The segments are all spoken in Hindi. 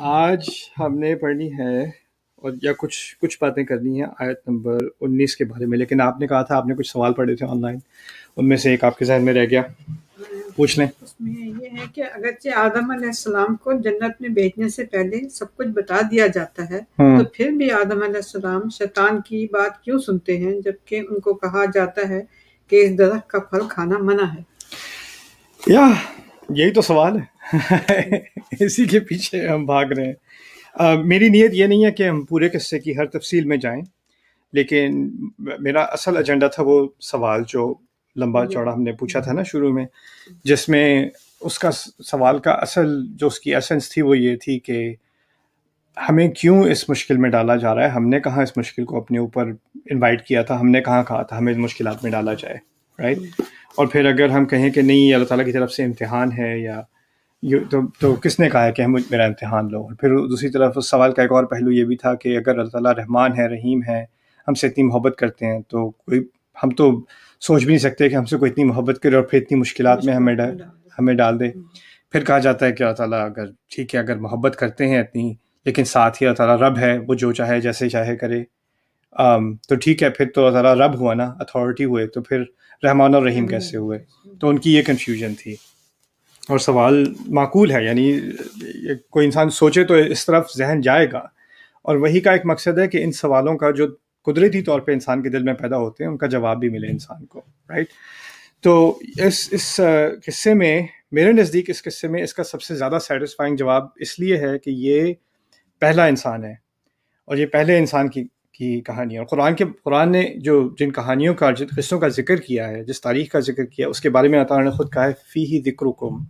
आज हमने पढ़नी है और या कुछ कुछ बातें करनी है आयत नंबर 19 के बारे में लेकिन आपने कहा था आपने कुछ सवाल पढ़े थे ऑनलाइन उनमें से एक आपके जहन में रह गया पूछ लें ये है कि अगरचे आदम सलाम को जन्नत में भेजने से पहले सब कुछ बता दिया जाता है हाँ। तो फिर भी आदम सलाम शैतान की बात क्यों सुनते हैं जबकि उनको कहा जाता है कि इस दरख्त का फल खाना मना है या यही तो सवाल है इसी के पीछे हम भाग रहे हैं uh, मेरी नीयत ये नहीं है कि हम पूरे किस्से की हर तफसील में जाएं लेकिन मेरा असल एजेंडा था वो सवाल जो लंबा चौड़ा हमने पूछा था ना शुरू में जिसमें उसका सवाल का असल जो उसकी एसेंस थी वो ये थी कि हमें क्यों इस मुश्किल में डाला जा रहा है हमने कहाँ इस मुश्किल को अपने ऊपर इनवाइट किया था हमने कहाँ कहा था हमें मुश्किल में डाला जाए राइट और फिर अगर हम कहें कि नहीं अल्लाह ताला की तरफ से इम्तहान है या ये तो तो किसने कहा है कि हम मेरा इम्तहान लो फिर दूसरी तरफ उस सवाल का एक और पहलू ये भी था कि अगर अल्लाह ताला रहमान है रहीम है हमसे इतनी मोहब्बत करते हैं तो कोई हम तो सोच भी नहीं सकते कि हमसे कोई इतनी मोहब्बत करे और फिर इतनी मुश्किल में हमें डा, हमें डाल दे फिर कहा जाता है कि अल्लाह ताला अगर ठीक है अगर मोहब्बत करते हैं इतनी लेकिन साथ ही अल्लाह रब है वो जो चाहे जैसे चाहे करे आम, तो ठीक है फिर तो अल्लाह रब हुआ ना अथॉरिटी हुए तो फिर रहमान और रहीम कैसे हुए तो उनकी ये कन्फ्यूजन थी और सवाल माकूल है यानी कोई इंसान सोचे तो इस तरफ जहन जाएगा और वही का एक मकसद है कि इन सवालों का जो कुदरती तौर पे इंसान के दिल में पैदा होते हैं उनका जवाब भी मिले इंसान को राइट तो इस इस किस्से में मेरे नज़दीक इस किस्से में इसका सबसे ज़्यादा सेटिस्फाइंग जवाब इसलिए है कि ये पहला इंसान है और ये पहले इंसान की की कहानी और कुरान के कुरान ने जो जिन कहानियों का जिन किस्सों का जिक्र किया है जिस तारीख का जिक्र किया उसके बारे में अतारा ने खुद कहा है फ़ी ही कुम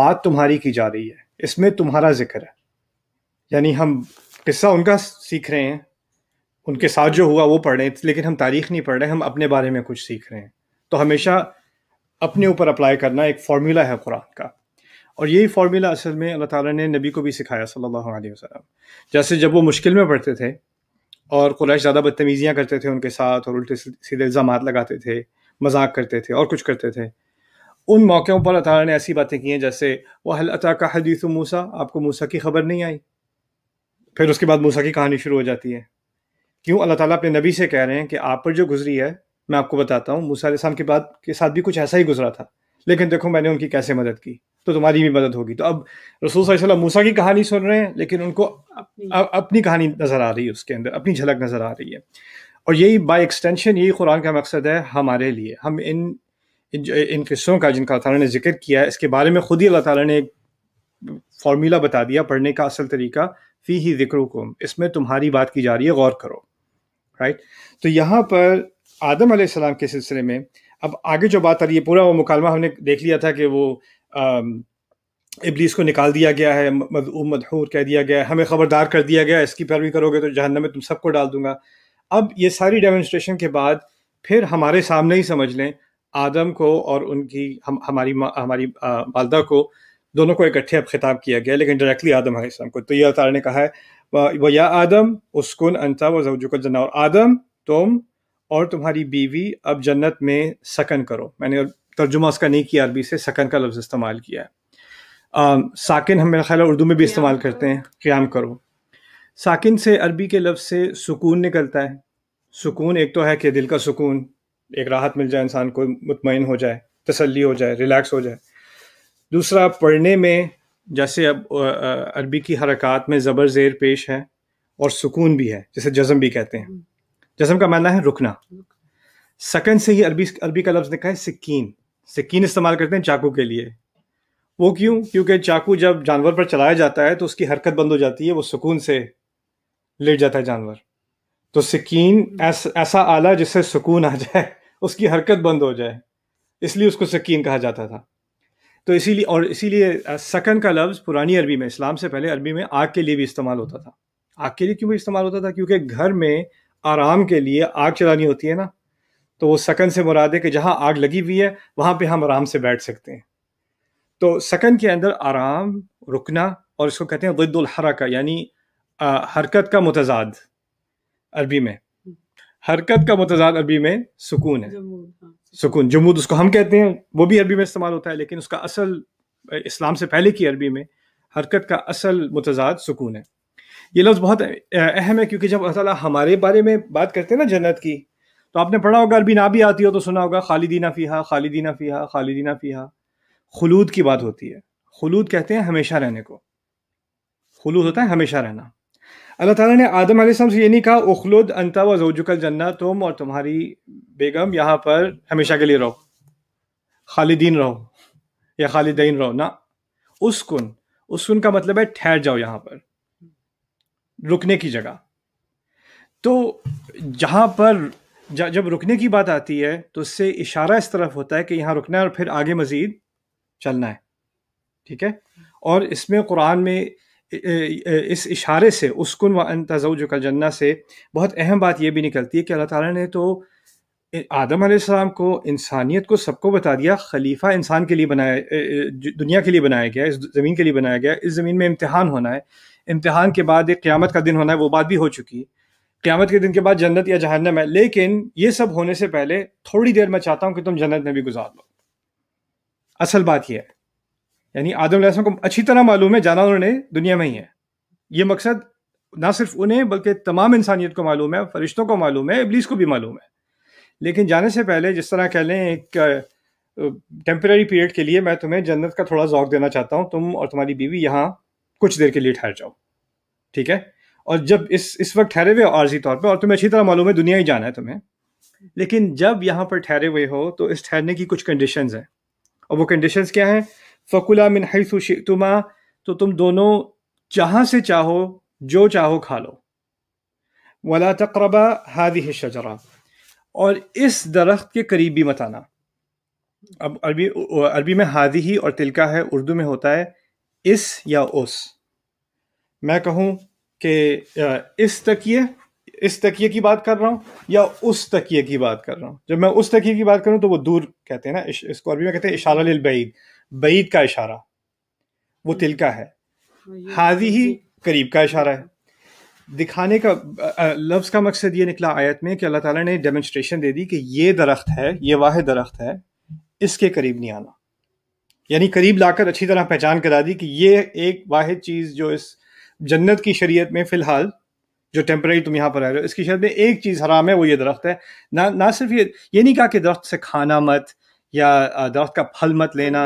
बात तुम्हारी की जा रही है इसमें तुम्हारा जिक्र है यानी हम किस्सा उनका सीख रहे हैं उनके साथ जो हुआ वो पढ़ रहे हैं लेकिन हम तारीख नहीं पढ़ रहे हम अपने बारे में कुछ सीख रहे हैं तो हमेशा अपने ऊपर अप्लाई करना एक फार्मूला है कुरान का और यही फार्मूला असल में अल्लाह ताला ने नबी को भी सिखाया सल्लल्लाहु अलैहि वसल्लम जैसे जब वो मुश्किल में पढ़ते थे और कुरैश ज़्यादा बदतमीज़ियाँ करते थे उनके साथ और उल्टे सीधे इल्ज़ाम लगाते थे मजाक करते थे और कुछ करते थे उन मौक़ों पर अतारा ने ऐसी बातें की हैं जैसे वह हल अता का हदीस मूसा आपको मूसा की खबर नहीं आई फिर उसके बाद मूसा की कहानी शुरू हो जाती है क्यों अल्लाह ताला अपने नबी से कह रहे हैं कि आप पर जो गुजरी है मैं आपको बताता हूँ मूसा के बाद के साथ भी कुछ ऐसा ही गुजरा था लेकिन देखो मैंने उनकी कैसे मदद की तो तुम्हारी भी मदद होगी तो अब रसूल वसल्लम मूसा की कहानी सुन रहे हैं लेकिन उनको अपनी, अ, अपनी कहानी नज़र आ रही है उसके अंदर अपनी झलक नज़र आ रही है और यही बाय एक्सटेंशन यही कुरान का मकसद है हमारे लिए हम इन इन, इन किस्सों का जिनका अल्लाह ने जिक्र किया है इसके बारे में ख़ुद ही अल्लाह ताला ने फार्मूला बता दिया पढ़ने का असल तरीका फ़ी ही को इसमें तुम्हारी बात की जा रही है गौर करो राइट तो यहाँ पर आदम आसमाम के सिलसिले में अब आगे जो बात आ रही है पूरा वो मुकालमा हमने देख लिया था कि वो इबलीस को निकाल दिया गया है मदऊ मदहूर कह दिया गया है हमें ख़बरदार कर दिया गया इसकी पैरवी करोगे तो जहन्नम में तुम सबको डाल दूंगा अब ये सारी डेमोन्स्ट्रेशन के बाद फिर हमारे सामने ही समझ लें आदम को और उनकी हम हमारी मा, हमारी वालदा को दोनों को इकट्ठे अब खिताब किया गया लेकिन डायरेक्टली आदम साम को तो ये अतार ने कहा है व या आदम उसकुन अंता व जवजुक और आदम तुम और तुम्हारी बीवी अब जन्नत में सकन करो मैंने तर्जुमा उसका नहीं किया अरबी से सकन का लफ्ज़ इस्तेमाल किया है साकिन हम मेरा ख्याल उर्दू में भी इस्तेमाल करते हैं क़्याम करो साकिन से अरबी के लफ्ज़ से सुकून निकलता है सुकून एक तो है कि दिल का सुकून एक राहत मिल जाए इंसान को मुतमिन हो जाए तसल्ली हो जाए रिलैक्स हो जाए दूसरा पढ़ने में जैसे अब अरबी की हरकत में ज़बर ज़ेर पेश है और सुकून भी है जैसे जज़म भी कहते हैं जज़म का मानना है रुकना सकन से ही अरबी अरबी का लफ्ज़ लिखा है सिक्कीन सिक्कीन इस्तेमाल करते हैं चाकू के लिए वो क्यों क्योंकि चाकू जब जानवर पर चलाया जाता है तो उसकी हरकत बंद हो जाती है वो सुकून से लेट जाता है जानवर तो सिक्कीन ऐस, ऐसा आला जिससे सुकून आ जाए उसकी हरकत बंद हो जाए इसलिए उसको सिक्कीन कहा जाता था तो इसीलिए और इसीलिए सकन का लफ्ज़ पुरानी अरबी में इस्लाम से पहले अरबी में आग के लिए भी इस्तेमाल होता था आग के लिए क्यों इस्तेमाल होता था क्योंकि घर में आराम के लिए आग चलानी होती है ना तो वो सकन से मुराद है कि जहाँ आग लगी हुई है वहाँ पे हम आराम से बैठ सकते हैं तो सकन के अंदर आराम रुकना और इसको कहते हैं वद्दुल हरका यानी आ, हरकत का मुतजाद अरबी में हरकत का मुतजाद अरबी में सुकून है हाँ, सुकून जमूद उसको हम कहते हैं वो भी अरबी में इस्तेमाल होता है लेकिन उसका असल इस्लाम से पहले की अरबी में हरकत का असल मुतजाद सुकून है ये लफ्ज़ बहुत अहम है क्योंकि जब अल्लाह हमारे बारे में बात करते हैं ना जन्नत की तो आपने पढ़ा होगा अरबी ना भी आती हो तो सुना होगा खालिदीना फ़ीहा खालिदीना फ़ीहा खालिदीना फ़ीहा खलूद की बात होती है खलूद कहते हैं हमेशा रहने को खलूद होता है हमेशा रहना अल्लाह ताला ने आदम आसम से ये नहीं कहा उखलुद अंता व जोजुकल जन्ना तुम और तुम्हारी बेगम यहाँ पर हमेशा के लिए रहो खालिदीन रहो या खालिदीन रहो ना उसकुन उसकुन का मतलब है ठहर जाओ यहाँ पर रुकने की जगह तो जहाँ पर जब रुकने की बात आती है तो उससे इशारा इस तरफ होता है कि यहाँ रुकना है और फिर आगे मज़ीद चलना है ठीक है और इसमें कुरान में इस इशारे से उसकन व तजौज कल जन्ना से बहुत अहम बात यह भी निकलती है कि अल्लाह ताला ने तो आदम आसमाम को इंसानियत को सबको बता दिया खलीफा इंसान के लिए बनाया दुनिया के लिए बनाया गया इस ज़मीन के लिए बनाया गया इस ज़मीन में इम्तहान होना है इम्तहान के बाद एक क़्यामत का दिन होना है वो बात भी हो चुकी है क़्यामत के दिन के बाद जन्नत या जहन्नम है लेकिन ये सब होने से पहले थोड़ी देर मैं चाहता हूँ कि तुम जन्नत में भी गुजार लो असल बात यह है यानी आदम लहसम को अच्छी तरह मालूम है जाना उन्होंने दुनिया में ही है ये मकसद ना सिर्फ उन्हें बल्कि तमाम इंसानियत को मालूम है फरिश्तों को मालूम है इबलीस को भी मालूम है लेकिन जाने से पहले जिस तरह कह लें एक टेम्प्रेरी पीरियड के लिए मैं तुम्हें जन्नत का थोड़ा जौक देना चाहता हूँ तुम और तुम्हारी बीवी यहाँ कुछ देर के लिए ठहर जाओ ठीक है और जब इस इस वक्त ठहरे हुए हो आर्जी तौर पर और तुम्हें अच्छी तरह मालूम है दुनिया ही जाना है तुम्हें लेकिन जब यहाँ पर ठहरे हुए हो तो इस ठहरने की कुछ कंडीशन हैं और वो कंडीशन क्या हैं फ़कुला मिन तुम तो तुम दोनों जहाँ से चाहो जो चाहो खा लो वला तकरबा हादी है शजरा और इस दरख्त के करीब भी मत आना अब अरबी अरबी में हादी ही और तिलका है उर्दू में होता है इस या उस मैं कहूँ कि इस तकिए इस तकिए की बात कर रहा हूँ या उस तकिए की बात कर रहा हूँ जब मैं उस तकिए की बात करूँ तो वो दूर कहते हैं ना इसको अरबी में कहते हैं इशारा लिल बईद बईद का इशारा वो तिल का है हाजी ही करीब का इशारा है दिखाने का लफ्ज़ का मकसद ये निकला आयत में कि अल्लाह ताला ने डेमोन्स्ट्रेशन दे दी कि ये दरख्त है ये वाहि दरख्त है इसके करीब नहीं आना यानी करीब लाकर अच्छी तरह पहचान करा दी कि ये एक वाहिद चीज़ जो इस जन्नत की शरीयत में फ़िलहाल जो टेम्प्रेरी तुम यहाँ पर आ रहे हो इसकी शरीयत में एक चीज़ हराम है वो ये दरख्त है ना ना सिर्फ ये ये नहीं कहा कि दरख्त से खाना मत या दरख्त का फल मत लेना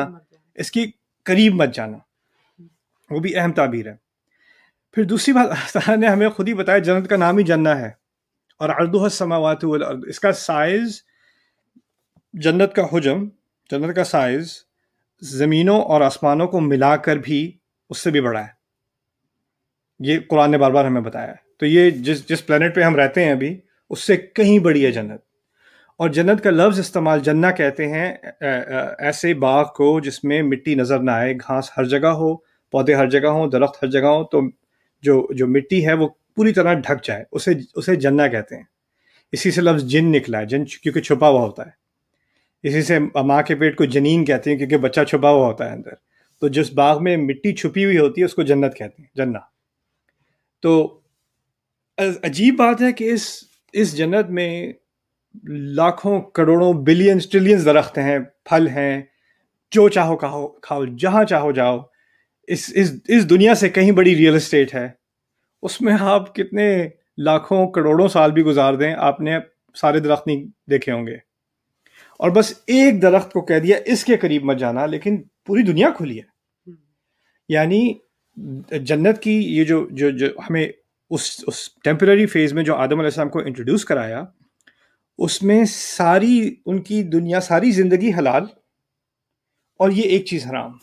इसकी करीब मत जाना वो भी अहम ताबीर है फिर दूसरी बात अल्लाह ने हमें खुद ही बताया जन्नत का नाम ही जन्ना है और अर्दोह समावत इसका साइज़ जन्नत का हजम जन्नत का साइज़ ज़मीनों और आसमानों को मिलाकर भी उससे भी बड़ा है ये कुरान ने बार बार हमें बताया तो ये जिस जिस प्लानट पे हम रहते हैं अभी उससे कहीं बड़ी है जन्नत और जन्नत का लफ्ज़ इस्तेमाल जन्ना कहते हैं ऐसे बाग को जिसमें मिट्टी नज़र ना आए घास हर जगह हो पौधे हर जगह हों दरख्त हर जगह हों तो जो जो मिट्टी है वो पूरी तरह ढक जाए उसे उसे जन्ना कहते हैं इसी से लफ्ज़ जिन निकला है जिन क्योंकि छुपा हुआ होता है इसी से माँ के पेट को जनीन कहते हैं क्योंकि बच्चा छुपा हुआ होता है अंदर तो जिस बाग में मिट्टी छुपी हुई होती है उसको जन्नत कहते हैं जन्ना तो अजीब बात है कि इस इस जन्नत में लाखों करोड़ों बिलियन ट्रिलियन दरख्त हैं फल हैं जो चाहो खाओ खाओ जहाँ चाहो जाओ इस इस इस दुनिया से कहीं बड़ी रियल इस्टेट है उसमें आप कितने लाखों करोड़ों साल भी गुजार दें आपने सारे दरख्त नहीं देखे होंगे और बस एक दरख्त को कह दिया इसके करीब मत जाना लेकिन पूरी दुनिया खुली है हम्म। यानी जन्नत की ये जो जो जो हमें उस उस टेम्पररी फेज़ में जो आदम आसमाम को इंट्रोड्यूस कराया उसमें सारी उनकी दुनिया सारी ज़िंदगी हलाल और ये एक चीज़ हराम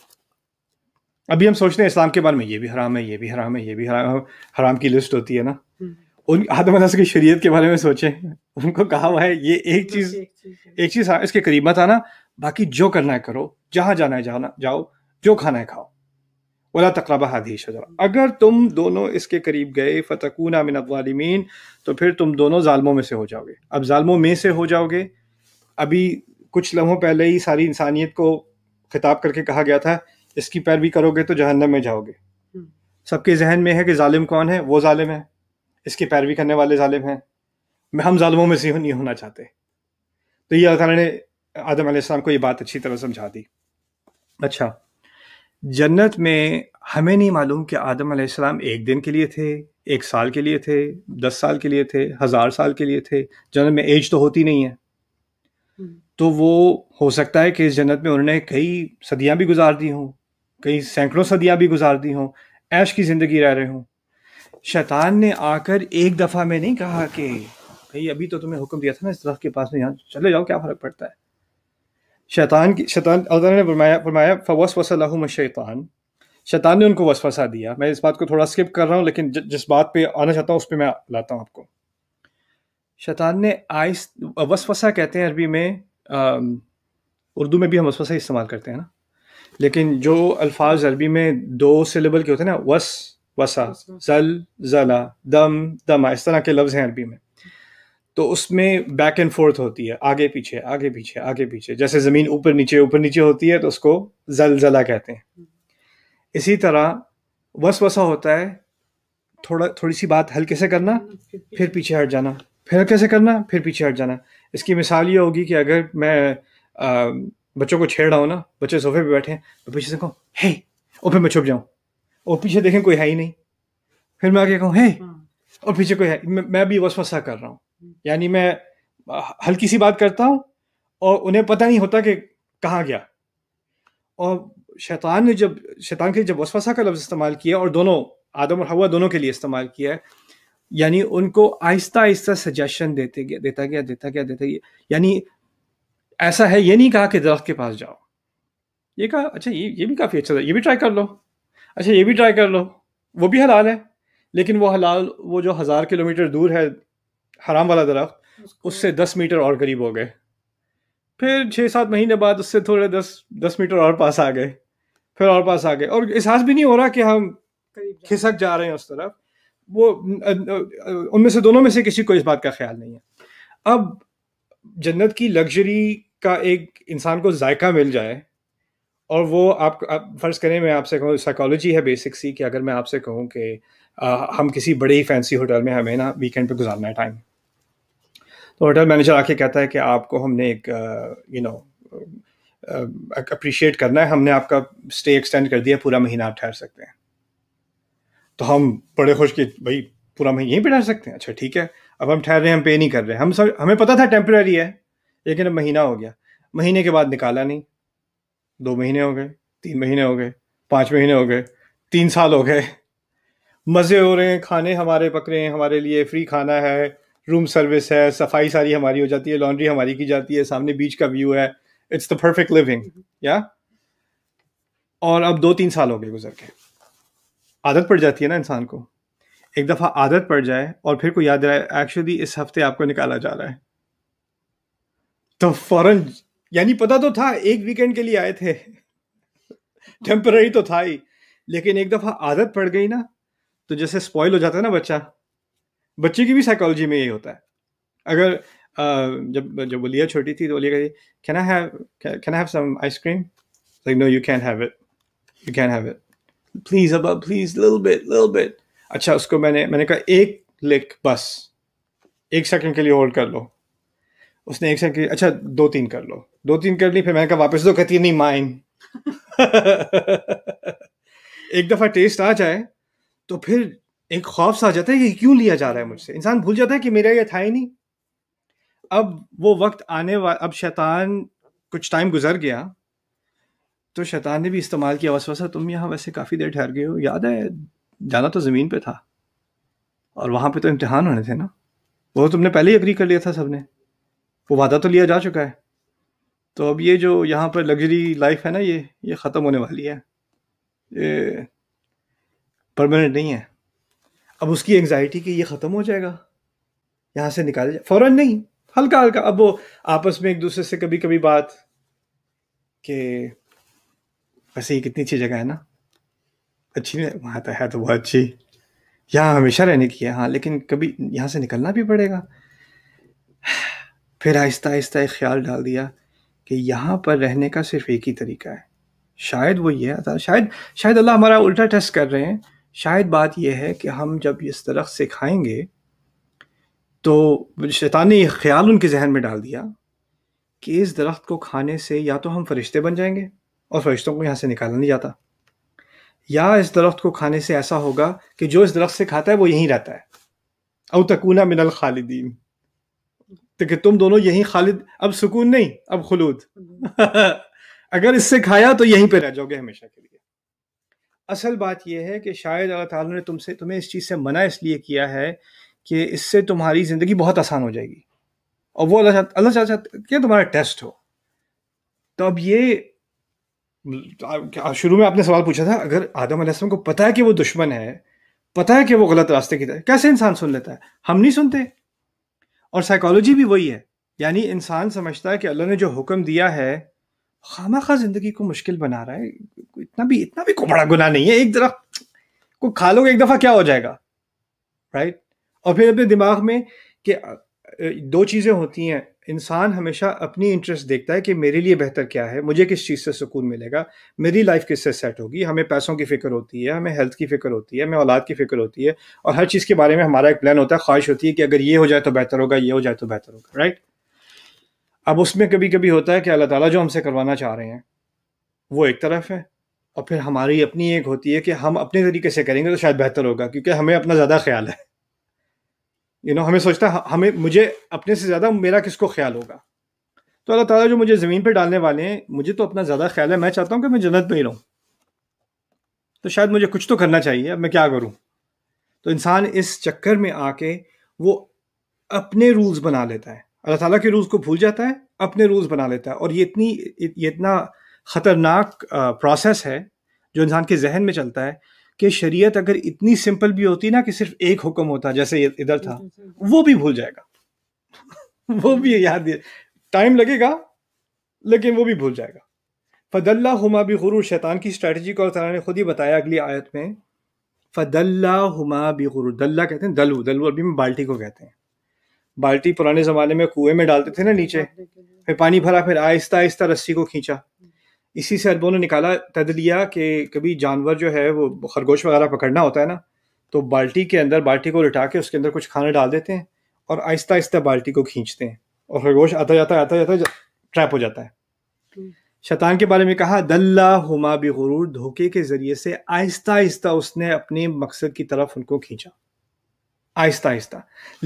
अभी हम सोचते हैं इस्लाम के बारे में ये भी हराम है ये भी हराम है ये भी हराम हराम की लिस्ट होती है ना हम्म। उन आदम की शरीयत के बारे में सोचें उनको कहा हुआ है ये एक चीज़ एक चीज़ हाँ, इसके करीब मत आना बाकी जो करना है करो जहाँ जाना है जाना जाओ जो खाना है खाओ वला तकरबा हादी शजरा अगर तुम दोनों इसके करीब गए फ़तकूना मिन अवालमीन तो फिर तुम दोनों ालमों में से हो जाओगे अब ालमों में से हो जाओगे अभी कुछ लम्हों पहले ही सारी इंसानियत को खिताब करके कहा गया था इसकी पैरवी करोगे तो जहन्नम में जाओगे हम्म। सबके जहन में है कि ालिम कौन है वो ालिम है इसकी पैरवी करने वाले ालिम हैं हम ालमों में से नहीं होना चाहते तो ये अल्लाह ने आदम को ये बात अच्छी तरह समझा दी अच्छा जन्नत में हमें नहीं मालूम कि आदम आसमाम एक दिन के लिए थे एक साल के लिए थे दस साल के लिए थे हज़ार साल के लिए थे जन्नत में एज तो होती नहीं है हम्म। तो वो हो सकता है कि इस जन्नत में उन्होंने कई सदियाँ भी गुजार दी हों कई सैकड़ों सदियाँ भी गुजार दी हों ऐश की ज़िंदगी रह रहे हों शैतान ने आकर एक दफ़ा में नहीं कहा कि भाई अभी तो तुम्हें हुक्म दिया था ना इस तरफ के पास में यहाँ चले जाओ क्या फ़र्क पड़ता है शैतान की शैतान अल्लाह ने फरमाया फरमाया फवस वसलहम शैतान शैतान ने उनको वसवसा दिया मैं इस बात को थोड़ा स्किप कर रहा हूँ लेकिन ज, जिस बात पे आना चाहता हूँ उस पर मैं लाता हूँ आपको शैतान ने आइस वसवसा कहते हैं अरबी में उर्दू में भी हम वसवसा इस्तेमाल करते हैं ना लेकिन जो अल्फाज अरबी में दो सिलेबल के होते हैं ना वस वसा जल जला दम दमा इस तरह के लफ्ज़ हैं अरबी में तो उसमें बैक एंड फोर्थ होती है आगे पीछे आगे पीछे आगे पीछे जैसे ज़मीन ऊपर नीचे ऊपर नीचे होती है तो उसको जलजला कहते हैं इसी तरह वस वसा होता है थोड़ा थोड़ी सी बात हल्के से करना फिर पीछे हट जाना फिर हल्के से करना फिर पीछे हट जाना इसकी मिसाल ये होगी कि अगर मैं आ, बच्चों को छेड़ रहा हूँ ना बच्चे सोफे पे बैठे हैं तो पीछे से कहूँ हे और फिर मैं छुप जाऊँ और पीछे देखें कोई है ही नहीं फिर मैं आगे कहूँ हे हाँ। और पीछे कोई है मैं, भी वस वसा कर रहा हूँ यानी मैं हल्की सी बात करता हूँ और उन्हें पता नहीं होता कि कहाँ गया और शैतान ने जब शैतान के जब वसवसा का लफ्ज़ इस्तेमाल किया और दोनों आदम और हवा दोनों के लिए इस्तेमाल किया है यानी उनको आहिस्ता आहिस्ता सजेशन देते गया देता गया देता गया देता गया यानी ऐसा है ये नहीं कहा कि दरख्त के पास जाओ ये कहा अच्छा ये ये भी काफ़ी अच्छा था ये भी ट्राई कर लो अच्छा ये भी ट्राई कर लो वो भी हलाल है लेकिन वो हलाल वो जो हज़ार किलोमीटर दूर है हराम वाला दरख्त उससे दस मीटर और करीब हो गए फिर छः सात महीने बाद उससे थोड़े दस दस मीटर और पास आ गए फिर और पास आ गए और एहसास भी नहीं हो रहा कि हम खिसक जा रहे हैं उस तरफ वो उनमें से दोनों में से किसी को इस बात का ख्याल नहीं है अब जन्नत की लग्जरी का एक इंसान को जायका मिल जाए और वो आप, आप फ़र्ज़ करें मैं आपसे कहूँ साइकोलॉजी है बेसिक सी कि अगर मैं आपसे कहूँ कि आ, हम किसी बड़े ही फैंसी होटल में हमें ना वीकेंड पे गुजारना है टाइम तो होटल मैनेजर आके कहता है कि आपको हमने एक यू नो अप्रिशिएट करना है हमने आपका स्टे एक्सटेंड कर दिया पूरा महीना आप ठहर सकते हैं तो हम बड़े खुश कि भाई पूरा महीना यहीं पर ठहर सकते हैं अच्छा ठीक है अब हम ठहर रहे हैं हम पे नहीं कर रहे हम सब हमें पता था टेम्प्रेरी है लेकिन अब महीना हो गया महीने के बाद निकाला नहीं दो महीने हो गए तीन महीने हो गए पाँच महीने हो गए तीन साल हो गए मज़े हो रहे हैं खाने हमारे पक रहे हैं हमारे लिए फ्री खाना है रूम सर्विस है सफाई सारी हमारी हो जाती है लॉन्ड्री हमारी की जाती है सामने बीच का व्यू है इट्स द परफेक्ट लिविंग या और अब दो तीन साल हो गए गुजर के आदत पड़ जाती है ना इंसान को एक दफ़ा आदत पड़ जाए और फिर को याद रहे एक्चुअली इस हफ्ते आपको निकाला जा रहा है तो फौरन यानी पता तो था एक वीकेंड के लिए आए थे टेम्पररी तो था ही लेकिन एक दफ़ा आदत पड़ गई ना तो जैसे स्पॉइल हो जाता है ना बच्चा बच्चे की भी साइकोलॉजी में यही होता है अगर uh, जब जब वलिया छोटी थी तो वलिया कहती can I have can I have some ice cream like no you can have it you can have it please अब please lil bit lil bit अच्छा उसको मैंने मैंने कहा एक लिख बस एक सेकंड के लिए होल्ड कर लो उसने एक सेकंड अच्छा दो तीन कर लो दो तीन कर ली फिर मैंने कहा वापस दो कहती है नहीं माइन एक दफ़ा टेस्ट आ जाए तो फिर एक खौफ सा आ जाता है कि क्यों लिया जा रहा है मुझसे इंसान भूल जाता है कि मेरा ये था ही नहीं अब वो वक्त आने वाला अब शैतान कुछ टाइम गुजर गया तो शैतान ने भी इस्तेमाल किया वसवसा तुम यहाँ वैसे काफ़ी देर ठहर गए हो याद है जाना तो ज़मीन पे था और वहाँ पे तो इम्तहान होने थे ना वो तो तुमने पहले ही एग्री कर लिया था सब ने वो वादा तो लिया जा चुका है तो अब ये जो यहाँ पर लग्जरी लाइफ है ना ये ये ख़त्म होने वाली है ये परमानेंट नहीं है अब उसकी एंग्जाइटी की ये ख़त्म हो जाएगा यहाँ से निकाल जाए फ़ौरन नहीं हल्का हल्का अब वो आपस में एक दूसरे से कभी कभी बात कि वैसे ये कितनी अच्छी जगह है ना अच्छी नहीं वहाँ तो है तो बहुत अच्छी यहाँ हमेशा रहने की है हाँ लेकिन कभी यहाँ से निकलना भी पड़ेगा फिर आहिस्ता आहिस्ता एक ख्याल डाल दिया कि यहाँ पर रहने का सिर्फ एक ही तरीका है शायद वो ये है शायद शायद अल्लाह हमारा उल्टा टेस्ट कर रहे हैं शायद बात यह है कि हम जब इस दरख्त से खाएंगे तो शैतान ने यह ख्याल उनके जहन में डाल दिया कि इस दरख्त को खाने से या तो हम फरिश्ते बन जाएंगे और फरिश्तों को यहाँ से निकाला नहीं जाता या इस दरख्त को खाने से ऐसा होगा कि जो इस दरख्त से खाता है वो यहीं रहता है अव तकूना मिनल खालिदीन तो कि तुम दोनों यहीं खालिद अब सुकून नहीं अब खलूद अगर इससे खाया तो यहीं पे रह जाओगे हमेशा के लिए असल बात यह है कि शायद अल्लाह ताला ने तुमसे तुम्हें इस चीज़ से मना इसलिए किया है कि इससे तुम्हारी ज़िंदगी बहुत आसान हो जाएगी और वो अल्लाह अल्लाह चाहते कि तुम्हारा टेस्ट हो तो अब ये शुरू में आपने सवाल पूछा था अगर आदम को पता है कि वो दुश्मन है पता है कि वो गलत रास्ते की तरह कैसे इंसान सुन लेता है हम नहीं सुनते और साइकोलॉजी भी वही है यानी इंसान समझता है कि अल्लाह ने जो हुक्म दिया है खामा खा जिंदगी को मुश्किल बना रहा है इतना भी इतना भी कोई बड़ा गुना नहीं है एक तरफ को खा लोगे एक दफ़ा क्या हो जाएगा राइट और फिर अपने दिमाग में कि दो चीज़ें होती हैं इंसान हमेशा अपनी इंटरेस्ट देखता है कि मेरे लिए बेहतर क्या है मुझे किस चीज़ से सुकून मिलेगा मेरी लाइफ किससे सेट होगी हमें पैसों की फ़िक्र होती है हमें हेल्थ की फ़िक्र होती है हमें औलाद की फ़िक्र होती है और हर चीज़ के बारे में हमारा एक प्लान होता है ख्वाहिश होती है कि अगर ये हो जाए तो बेहतर होगा ये हो जाए तो बेहतर होगा राइट अब उसमें कभी कभी होता है कि अल्लाह ताला जो हमसे करवाना चाह रहे हैं वो एक तरफ है और फिर हमारी अपनी एक होती है कि हम अपने तरीके से करेंगे तो शायद बेहतर होगा क्योंकि हमें अपना ज़्यादा ख्याल है यू नो हमें सोचता है हमें मुझे अपने से ज़्यादा मेरा किसको ख्याल होगा तो अल्लाह ताला जो मुझे ज़मीन पर डालने वाले हैं मुझे तो अपना ज़्यादा ख्याल है मैं चाहता हूँ कि मैं जन्नत में ही रहूँ तो शायद मुझे कुछ तो करना चाहिए अब मैं क्या करूँ तो इंसान इस चक्कर में आके वो अपने रूल्स बना लेता है अल्लाह ताला के रूल्स को भूल जाता है अपने रूल्स बना लेता है और ये इतनी ये इतना ख़तरनाक प्रोसेस है जो इंसान के जहन में चलता है कि शरीयत अगर इतनी सिंपल भी होती ना कि सिर्फ एक हुक्म होता जैसे इधर था वो भी भूल जाएगा वो भी याद टाइम लगेगा लेकिन वो भी भूल जाएगा फदल्ला हुमा भी गुरूर शैतान की स्ट्रेटजी को अल्लाह ने खुद ही बताया अगली आयत में फदल्ला हुमा भी गुरूर दल्ला कहते हैं दलू दलू अभी में बाल्टी को कहते हैं बाल्टी पुराने जमाने में कुएं में डालते थे ना नीचे हाँ, फिर पानी भरा फिर आहिस्ता आहिस्ता रस्सी को खींचा हम्म। इसी से अरबों ने निकाला तद लिया कि कभी जानवर जो है वो खरगोश वगैरह पकड़ना होता है ना तो बाल्टी के अंदर बाल्टी को लिटा के उसके अंदर कुछ खाना डाल देते हैं और आहिस्ता आहिस्ता बाल्टी को खींचते हैं और खरगोश आता जाता आता जाता ट्रैप हो जाता है हम्म। शैतान के बारे में कहा दल्ला हुमा बिगरूर धोखे के जरिए से आहिस्ता आहिस्ता उसने अपने मकसद की तरफ उनको खींचा आहिस्ता आहिस्ता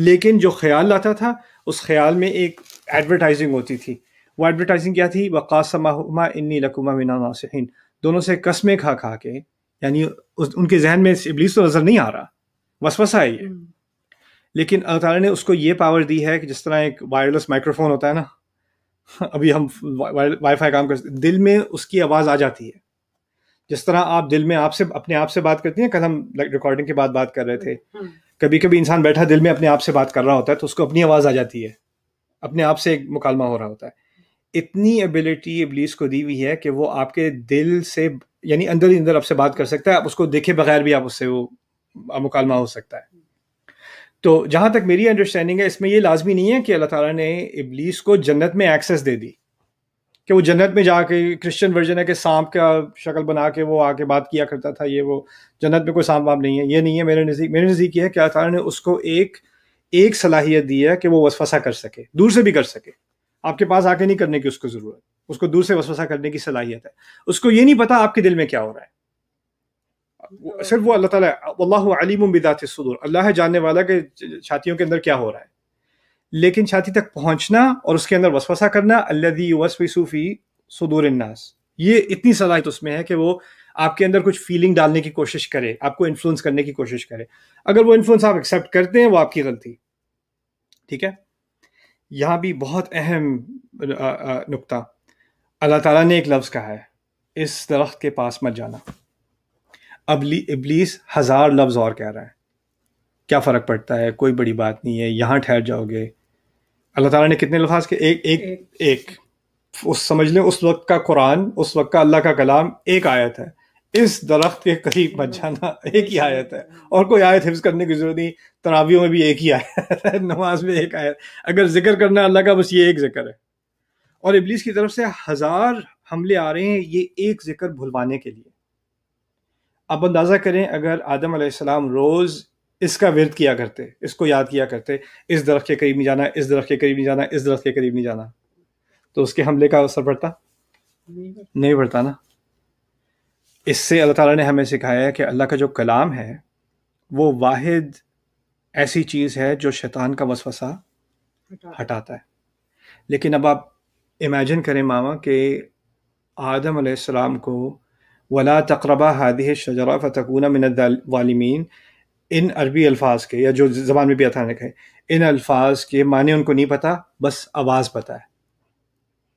लेकिन जो ख्याल आता था उस ख्याल में एक एडवर्टाइजिंग होती थी वो एडवर्टाइजिंग क्या थी वक़ासमा इन्नी लकुमा मिना नासिन दोनों से कस्में खा खा के यानी उस उनके जहन में इबलीस तो नज़र नहीं आ रहा वसवसा है ये हम्म। लेकिन अल्लाह ताला ने उसको ये पावर दी है कि जिस तरह एक वायरलेस माइक्रोफोन होता है ना अभी हम वाईफाई काम कर दिल में उसकी आवाज़ आ जाती है जिस तरह आप दिल में आपसे अपने आप से बात करती हैं कल हम रिकॉर्डिंग के बाद बात कर रहे थे हम्म। कभी कभी इंसान बैठा दिल में अपने आप से बात कर रहा होता है तो उसको अपनी आवाज़ आ जाती है अपने आप से एक मुकालमा हो रहा होता है इतनी एबिलिटी इबलीस को दी हुई है कि वो आपके दिल से यानी अंदर ही अंदर आपसे बात कर सकता है आप उसको देखे बगैर भी आप उससे वो मुकालमा हो सकता है तो जहाँ तक मेरी अंडरस्टैंडिंग है इसमें ये लाजमी नहीं है कि अल्लाह ताला ने इबलीस को जन्नत में एक्सेस दे दी कि वो जन्नत में जाके क्रिश्चियन वर्जन है कि सांप का शक्ल बना के वो आके बात किया करता था ये वो जन्नत में कोई सांप वाप नहीं है ये नहीं है मेरे नज़दीक मेरे नज़दीक ये है कि अल्लाह ने उसको एक एक सलाहियत दी है कि वो वसफसा कर सके दूर से भी कर सके आपके पास आके नहीं करने की उसको ज़रूरत उसको दूर से वसफसा करने की सलाहियत है उसको ये नहीं पता आपके दिल में क्या हो रहा है सिर्फ वो अल्लाह ताला अल्लाह अलीम बिदात सदूर अल्लाह जानने वाला के छातियों के अंदर क्या हो रहा है लेकिन छाती तक पहुंचना और उसके अंदर वसवसा करना अल्लादी वसफी सूफी सदूर इन्नास ये इतनी सलाहित उसमें है कि वो आपके अंदर कुछ फीलिंग डालने की कोशिश करे आपको इन्फ्लुएंस करने की कोशिश करे अगर वो इन्फ्लुएंस आप एक्सेप्ट करते हैं वो आपकी गलती ठीक है यहाँ भी बहुत अहम नुकता अल्लाह ताला ने एक लफ्ज़ कहा है इस दरख्त के पास मत जाना अबली इबलीस हज़ार लफ्ज़ और कह रहा है क्या फ़र्क पड़ता है कोई बड़ी बात नहीं है यहाँ ठहर जाओगे अल्लाह ताला ने कितने लफाज के एक एक एक, उस समझ लें उस वक्त का कुरान उस वक्त का अल्लाह का कलाम एक आयत है इस दरख्त के करीब मत जाना एक ही आयत है और कोई आयत हिफ्ज करने की जरूरत नहीं तनावियों में भी एक ही आयत है नमाज में एक आयत अगर जिक्र करना अल्लाह का बस ये एक जिक्र है और इबलीस की तरफ से हजार हमले आ रहे हैं ये एक जिक्र भुलवाने के लिए आप अंदाज़ा करें अगर आदम रोज़ इसका व्यर्थ किया करते इसको याद किया करते इस दरख्त के करीब नहीं जाना इस दरख्त के करीब नहीं जाना इस दरख्त के करीब नहीं जाना तो उसके हमले का असर पड़ता नहीं पड़ता ना इससे अल्लाह ताला ने हमें सिखाया है कि अल्लाह का जो कलाम है वो वाहिद ऐसी चीज़ है जो शैतान का वसवसा हटाता है लेकिन अब आप इमेजिन करें मामा कि आदम को वला तकरबा हादि शजरा फ़तकून मिन इन अरबी अल्फाज के या जो जबान में भी अथान है इन अल्फाज के माने उनको नहीं पता बस आवाज़ पता है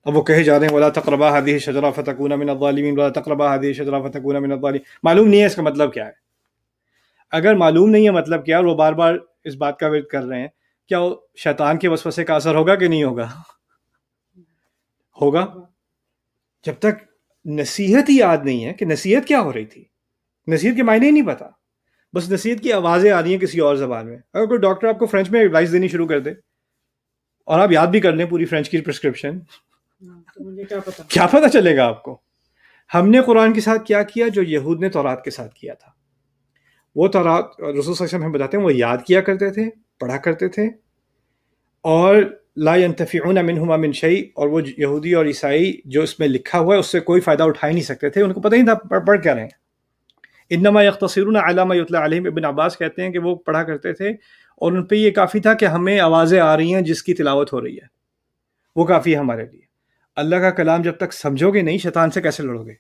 अब वो कहे जा रहे हैं वाला तकरबा हदी शजरा फ़तकून मिन अदालमीन वाला तकरबा हदी शजरा फ़तकून मिन अदाली मालूम नहीं है इसका मतलब क्या है अगर मालूम नहीं है मतलब क्या और वो बार बार इस बात का विरद कर रहे हैं क्या वो शैतान के वसवसे का असर होगा कि नहीं होगा होगा जब तक नसीहत ही याद नहीं है कि नसीहत क्या हो रही थी नसीहत के मायने ही नहीं पता बस नसीहत की आवाज़ें आ रही हैं किसी और ज़बान में अगर कोई डॉक्टर आपको फ्रेंच में एडवाइस देनी शुरू कर दे और आप याद भी कर लें पूरी फ्रेंच की प्रिस्क्रिप्शन तो क्या पता क्या पता चलेगा आपको हमने कुरान के साथ क्या किया जो यहूद ने तौरात के साथ किया था वो तौरात रसूल सक्षम हमें बताते हैं वो याद किया करते थे पढ़ा करते थे और ला यनतफ़ीन अमिन हुमा मिन शई और वो यहूदी और ईसाई जो इसमें लिखा हुआ है उससे कोई फ़ायदा उठा ही नहीं सकते थे उनको पता ही था पढ़ क्या रहे हैं इनमा यख्तसरून अलामा युतला अलहिम इबन अब्बास कहते हैं कि वो पढ़ा करते थे और उन पर यह काफ़ी था कि हमें आवाज़ें आ रही हैं जिसकी तिलावत हो रही है वो काफ़ी है हमारे लिए अल्लाह का कलाम जब तक समझोगे नहीं शैतान से कैसे लड़ोगे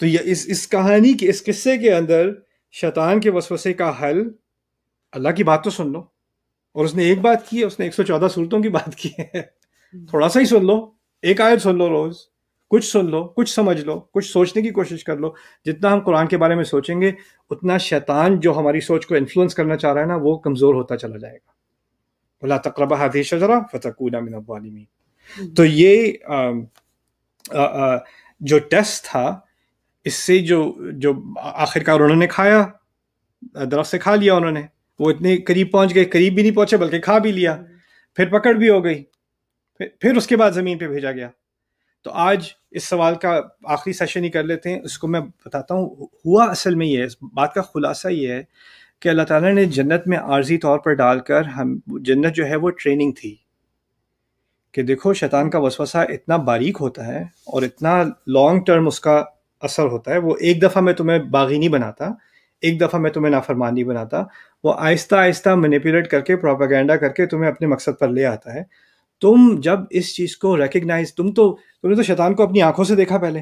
तो ये इस इस कहानी के इस किस्से के अंदर शैतान के वसवसे का हल अल्लाह की बात तो सुन लो और उसने एक बात की है उसने 114 सूरतों की बात की है हम्म। थोड़ा सा ही सुन लो एक आयत सुन लो रोज़ कुछ सुन लो कुछ समझ लो कुछ सोचने की कोशिश कर लो जितना हम कुरान के बारे में सोचेंगे उतना शैतान जो हमारी सोच को इन्फ्लुएंस करना चाह रहा है ना वो कमज़ोर होता चला जाएगा भला तकरबा हाथी शजरा फ़तकूना मिन वालिमी हम्म। तो ये आ, आ, आ, जो टेस्ट था इससे जो जो आखिरकार उन्होंने खाया दरख्त से खा लिया उन्होंने वो इतने करीब पहुंच गए करीब भी नहीं पहुंचे बल्कि खा भी लिया हम्म। फिर पकड़ भी हो गई फिर, फिर उसके बाद ज़मीन पे भेजा गया तो आज इस सवाल का आखिरी सेशन ही कर लेते हैं उसको मैं बताता हूँ हुआ असल में ये है इस बात का खुलासा ये है कि अल्लाह ताला ने जन्नत में आर्जी तौर पर डालकर हम जन्नत जो है वो ट्रेनिंग थी कि देखो शैतान का वसवसा इतना बारीक होता है और इतना लॉन्ग टर्म उसका असर होता है वो एक दफ़ा मैं तुम्हें बागी नहीं बनाता एक दफ़ा मैं तुम्हें नाफरमान नहीं बनाता वो आहिस्ता आहिस्ता मनीपुलेट करके प्रोपागेंडा करके तुम्हें अपने मकसद पर ले आता है तुम जब इस चीज़ को रिकग्नाइज तुम तो तुमने तो शैतान को अपनी आंखों से देखा पहले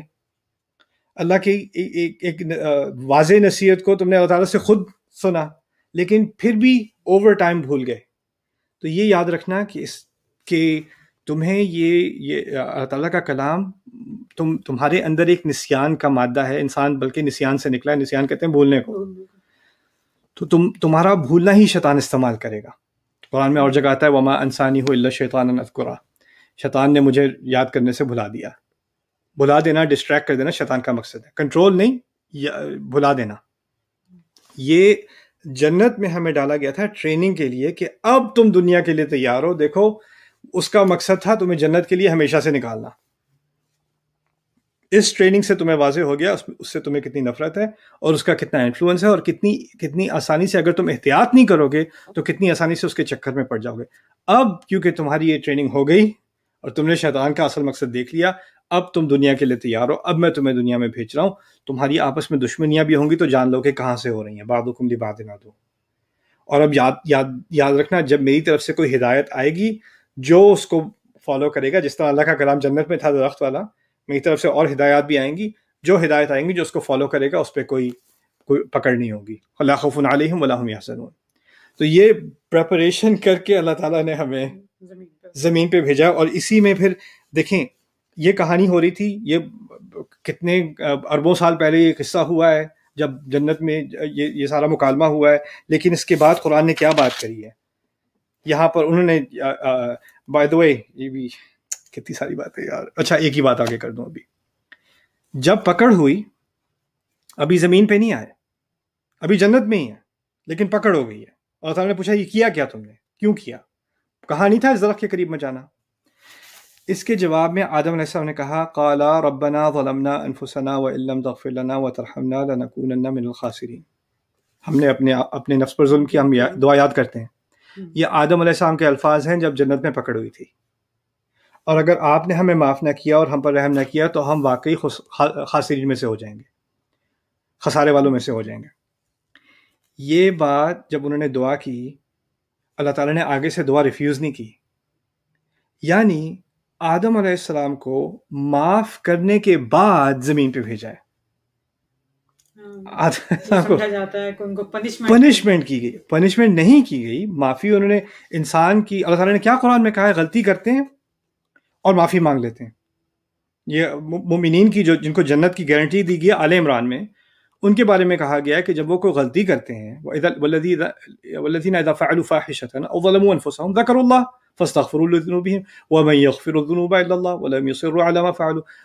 अल्लाह की एक, एक, एक वाज नसीहत को तुमने अल्लाह ताला से खुद सुना लेकिन फिर भी ओवर टाइम भूल गए तो ये याद रखना कि इस कि तुम्हें ये ये अल्लाह ताला का कलाम तुम तुम्हारे अंदर एक निस्यान का मादा है इंसान बल्कि निस्यान से निकला है निसियान कहते हैं भूलने को तो तुम तुम्हारा भूलना ही शैतान इस्तेमाल करेगा कुरान में और जगह आता है वमा अनसानी हो अल्ला शैतान अफकुरा शैतान ने मुझे याद करने से भुला दिया भुला देना डिस्ट्रैक्ट कर देना शैतान का मकसद है कंट्रोल नहीं भुला देना ये जन्नत में हमें डाला गया था ट्रेनिंग के लिए कि अब तुम दुनिया के लिए तैयार हो देखो उसका मकसद था तुम्हें जन्नत के लिए हमेशा से निकालना इस ट्रेनिंग से तुम्हें वाजे हो गया उससे तुम्हें कितनी नफरत है और उसका कितना इन्फ्लुएंस है और कितनी कितनी आसानी से अगर तुम एहतियात नहीं करोगे तो कितनी आसानी से उसके चक्कर में पड़ जाओगे अब क्योंकि तुम्हारी ये ट्रेनिंग हो गई और तुमने शैतान का असल मकसद देख लिया अब तुम दुनिया के लिए तैयार हो अब मैं तुम्हें दुनिया में भेज रहा हूँ तुम्हारी आपस में दुश्मनियाँ भी होंगी तो जान लो कि कहाँ से हो रही हैं बाद हुकुम दी बात ना दो और अब याद याद याद रखना जब मेरी तरफ से कोई हिदायत आएगी जो उसको फॉलो करेगा जिस तरह अल्लाह का कलाम जन्नत में था दरख्त वाला मेरी तरफ से और हिदायत भी आएंगी जो हिदायत आएंगी जो उसको फॉलो करेगा उस पर कोई कोई पकड़ नहीं होगी अल्लाह आलिम यासन तो ये प्रपरेशन करके अल्लाह ताला ने हमें ज़मीन पे भेजा और इसी में फिर देखें ये कहानी हो रही थी ये कितने अरबों साल पहले ये किस्सा हुआ है जब जन्नत में ये ये सारा मुकालमा हुआ है लेकिन इसके बाद कुरान ने क्या बात करी है यहाँ पर उन्होंने बाय द वे ये भी कितनी सारी बातें यार अच्छा एक ही बात आगे कर दूं अभी जब पकड़ हुई अभी जमीन पे नहीं आए अभी जन्नत में ही है लेकिन पकड़ हो गई है और साहब ने पूछा ये किया क्या तुमने क्यों किया कहा नहीं था इस दरख्त के करीब में जाना इसके जवाब में आदम साहब ने कहा काला रबना वलमना अनफुसना वम तफ़िलना व तरहना लनकून मिनखासरीन हमने अपने अपने नफ्स पर जुल्म किया हम या, दुआ याद करते हैं हम्म। ये आदम साहब के अल्फाज हैं जब जन्नत में पकड़ हुई थी और अगर आपने हमें माफ़ ना किया और हम पर रहम ना किया तो हम वाकई खासरीन में से हो जाएंगे खसारे वालों में से हो जाएंगे ये बात जब उन्होंने दुआ की अल्लाह ताला ने आगे से दुआ रिफ्यूज़ नहीं की यानी आदम आसमाम को माफ़ करने के बाद ज़मीन पे भेजा है पनिशमेंट हाँ। की गई पनिशमेंट नहीं की गई माफ़ी उन्होंने इंसान की अल्लाह ताला ने क्या कुरान में कहा है गलती करते हैं और माफ़ी मांग लेते हैं ये मुमिन की जो जिनको जन्नत की गारंटी दी गई आल इमरान में उनके बारे में कहा गया है कि जब वो कोई गलती करते हैं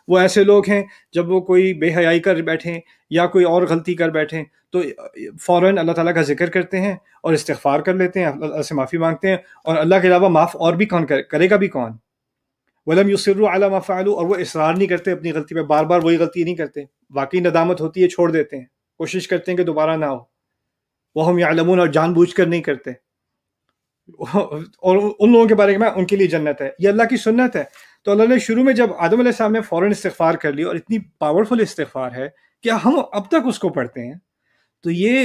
वो ऐसे लोग हैं जब वो कोई बेहयाई कर बैठें या कोई और गलती कर बैठें तो फ़ौर अल्लाह ताला का जिक्र करते हैं और इस्तफ़ार कर लेते हैं अल्लाह से माफ़ी मांगते हैं और अल्लाह के अलावा माफ़ और भी कौन करेगा भी कौन वलम युसर अला मफ़ालू और वो इसरार नहीं करते अपनी गलती पर बार बार वही गलती नहीं करते वाकई नदामत होती है छोड़ देते हैं कोशिश करते हैं कि दोबारा ना हो वह हम यालमून और जानबूझ कर नहीं करते और उन लोगों के बारे में उनके लिए जन्नत है ये अल्लाह की सुन्नत है तो अल्लाह ने शुरू में जब आदम साहब ने फ़ौर इस्तफ़ार कर लिया और इतनी पावरफुल इस्तफ़ार है कि हम अब तक उसको पढ़ते हैं तो ये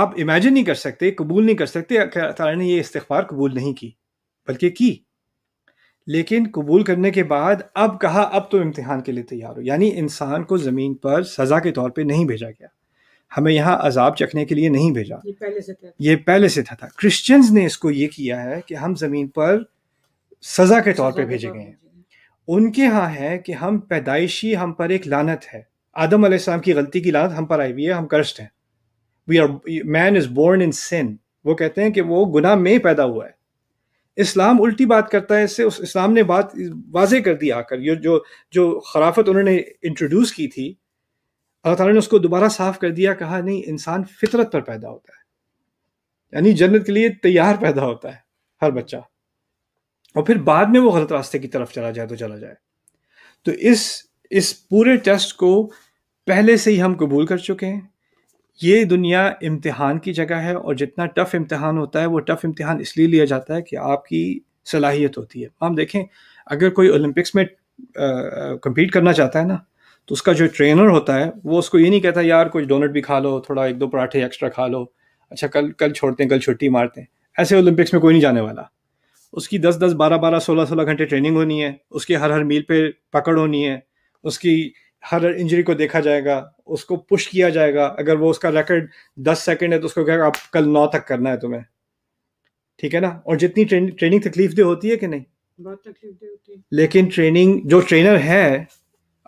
आप इमेजिन नहीं कर सकते कबूल नहीं कर सकते तारा ने ये इस्तफ़ार कबूल नहीं की बल्कि की लेकिन कबूल करने के बाद अब कहा अब तो इम्तिहान के लिए तैयार हो यानी इंसान को ज़मीन पर सज़ा के तौर पे नहीं भेजा गया हमें यहाँ अजाब चखने के लिए नहीं भेजा ये पहले से था ये पहले से था था क्रिश्चियंस ने इसको ये किया है कि हम ज़मीन पर सज़ा के तौर पे भेजे गए हैं उनके यहाँ है कि हम पैदाइशी हम पर एक लानत है आदम आसमाम की गलती की लानत हम पर आई हुई है हम कर्स्ट हैं we are man is born in sin वो कहते हैं कि वो गुना में पैदा हुआ है इस्लाम उल्टी बात करता है इससे उस इस्लाम ने बात वाजे कर दी आकर ये जो जो खराफत उन्होंने इंट्रोड्यूस की थी अल्लाह ताला ने उसको दोबारा साफ कर दिया कहा नहीं इंसान फितरत पर पैदा होता है यानी जन्नत के लिए तैयार पैदा होता है हर बच्चा और फिर बाद में वो गलत रास्ते की तरफ चला जाए तो चला जाए तो इस इस पूरे टेस्ट को पहले से ही हम कबूल कर चुके हैं ये दुनिया इम्तहान की जगह है और जितना टफ़ इम्तहान होता है वो टफ़ इम्तहान इसलिए लिया जाता है कि आपकी सलाहियत होती है हम देखें अगर कोई ओलंपिक्स में कम्पीट करना चाहता है ना तो उसका जो ट्रेनर होता है वो उसको ये नहीं कहता यार कुछ डोनट भी खा लो थोड़ा एक दो पराठे एक्स्ट्रा खा लो अच्छा कल कल छोड़ते हैं कल छुट्टी मारते हैं ऐसे ओलंपिक्स में कोई नहीं जाने वाला उसकी दस दस बारह बारह सोलह सोलह घंटे ट्रेनिंग होनी है उसकी हर हर मील पर पकड़ होनी है उसकी हर इंजरी को देखा जाएगा उसको पुश किया जाएगा अगर वो उसका रिकॉर्ड दस सेकंड है तो उसको कहेगा आप कल नौ तक करना है तुम्हें ठीक है ना और जितनी ट्रेन, ट्रेनिंग तकलीफ दे होती है कि नहीं बहुत तकलीफ दे होती है लेकिन ट्रेनिंग जो ट्रेनर है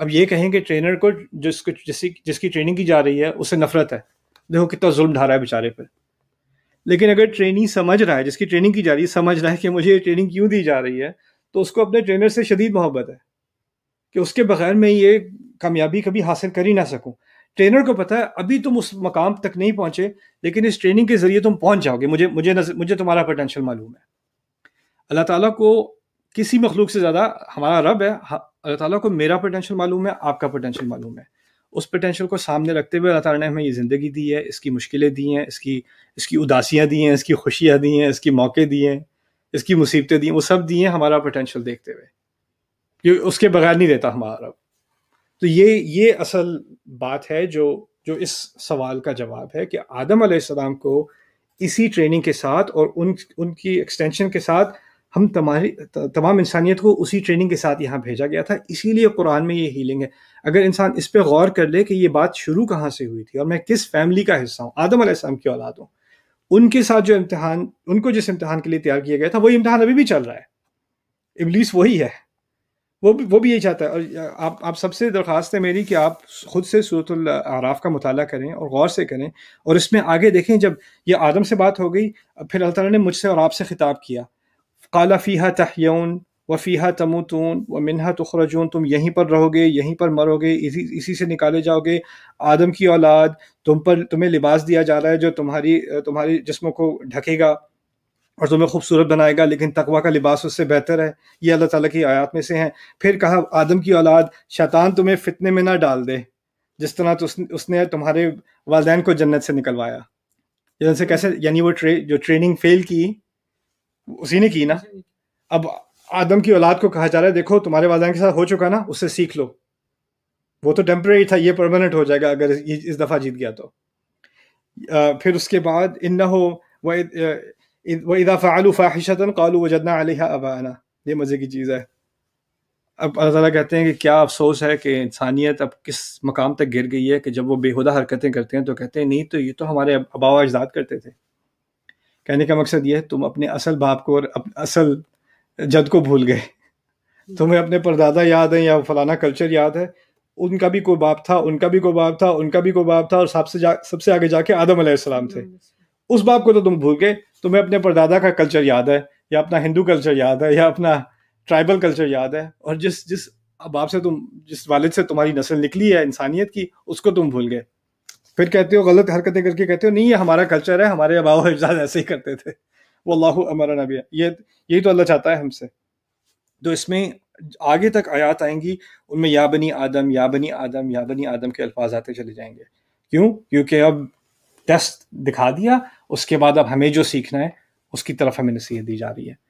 अब ये कहें कि ट्रेनर को जिसको जिसकी जिसकी ट्रेनिंग की जा रही है उससे नफरत है देखो कितना जुल्म ढा रहा है बेचारे पर लेकिन अगर ट्रेनिंग समझ रहा है जिसकी ट्रेनिंग की जा रही है समझ रहा है कि मुझे ये ट्रेनिंग क्यों दी जा रही है तो उसको अपने ट्रेनर से शदीद मोहब्बत है कि उसके बगैर मैं ये कामयाबी कभी हासिल कर ही ना सकूं ट्रेनर को पता है अभी तुम उस मकाम तक नहीं पहुंचे लेकिन इस ट्रेनिंग के जरिए तुम पहुंच जाओगे मुझे मुझे नज़, मुझे तुम्हारा पोटेंशियल मालूम है अल्लाह ताला को किसी मखलूक से ज़्यादा हमारा रब है अल्लाह ताला को मेरा पोटेंशियल मालूम है आपका पोटेंशियल मालूम है उस पोटेंशियल को सामने रखते हुए अल्लाह ताला ने हमें ये ज़िंदगी दी है इसकी मुश्किलें दी हैं इसकी इसकी उदासियाँ दी हैं इसकी खुशियाँ दी हैं इसकी मौके दिए हैं इसकी मुसीबतें दी हैं वो सब दिए हैं हमारा पोटेंशियल देखते हुए क्योंकि उसके बगैर नहीं देता हमारा रब तो ये ये असल बात है जो जो इस सवाल का जवाब है कि आदम आसमाम को इसी ट्रेनिंग के साथ और उन उनकी एक्सटेंशन के साथ हम तमारी तमाम इंसानियत को उसी ट्रेनिंग के साथ यहाँ भेजा गया था इसीलिए कुरान में ये हीलिंग है अगर इंसान इस पर गौर कर ले कि ये बात शुरू कहाँ से हुई थी और मैं किस फैमिली का हिस्सा हूँ आदम आसम की औलाद हूँ उनके साथ जो इम्तहान उनको जिस इम्तहान के लिए तैयार किया गया था वही इम्तहान अभी भी चल रहा है इबलीस वही है वो भी वो भी यही चाहता है और आप आप सबसे दरख्वास्त है मेरी कि आप ख़ुद से सूरत आराफ का मुताला करें और गौर से करें और इसमें आगे देखें जब ये आदम से बात हो गई फिर अल्लाह ताला ने मुझसे और आपसे ख़िताब किया काला फ़ीहा तहयून व फ़ीहा तमोतून व मिनहा तुखरजून तुम यहीं पर रहोगे यहीं पर मरोगे इसी इसी से निकाले जाओगे आदम की औलाद तुम पर तुम्हें लिबास दिया जा रहा है जो तुम्हारी तुम्हारे जिसमों को ढकेगा और तुम्हें खूबसूरत बनाएगा लेकिन तकवा का लिबास उससे बेहतर है ये अल्लाह ताला की आयात में से हैं फिर कहा आदम की औलाद शैतान तुम्हें फितने में ना डाल दे जिस तरह तो उसने, उसने तुम्हारे वालदेन को जन्नत से निकलवाया जन्नत से कैसे यानी वो ट्रे जो ट्रेनिंग फेल की उसी ने की ना अब आदम की औलाद को कहा जा रहा है देखो तुम्हारे वालदेन के साथ हो चुका ना उससे सीख लो वो तो टेम्प्रेरी था ये परमानेंट हो जाएगा अगर इस दफ़ा जीत गया तो आ, फिर उसके बाद इन हो वह वईदा फ़ालू फ़ाहिशता कालू वजना आलिया अबाना ये मज़े की चीज़ है अब अल्लाह ताला कहते हैं कि क्या अफसोस है कि इंसानियत अब किस मकाम तक गिर गई है कि जब वो बेहुदा हरकतें करते हैं तो कहते हैं नहीं तो ये तो हमारे अबाव अजदाद करते थे कहने का मकसद ये है तुम अपने असल बाप को और असल जद को भूल गए तुम्हें अपने परदादा याद है या फलाना कल्चर याद है उनका भी को बाप था उनका भी को बाप था उनका भी कोई बाप था और सबसे जा सबसे आगे जाके आदम थे हम्म। उस बाप को तो तुम भूल गए तुम्हें अपने परदादा का कल्चर याद है या अपना हिंदू कल्चर याद है या अपना ट्राइबल कल्चर याद है और जिस जिस बाप से तुम जिस वालिद से तुम्हारी नस्ल निकली है इंसानियत की उसको तुम भूल गए फिर कहते हो गलत हरकतें करके कहते हो नहीं ये हमारा कल्चर है हमारे अबाव एजाज ऐसे ही करते थे वो अल्लाह हमारा नबी है ये यही तो अल्लाह चाहता है हमसे तो इसमें आगे तक आयात आएंगी उनमें या बनी आदम या बनी आदम या बनी आदम के अल्फाज आते चले जाएंगे क्यों क्योंकि अब टेस्ट दिखा दिया उसके बाद अब हमें जो सीखना है उसकी तरफ हमें नसीहत दी जा रही है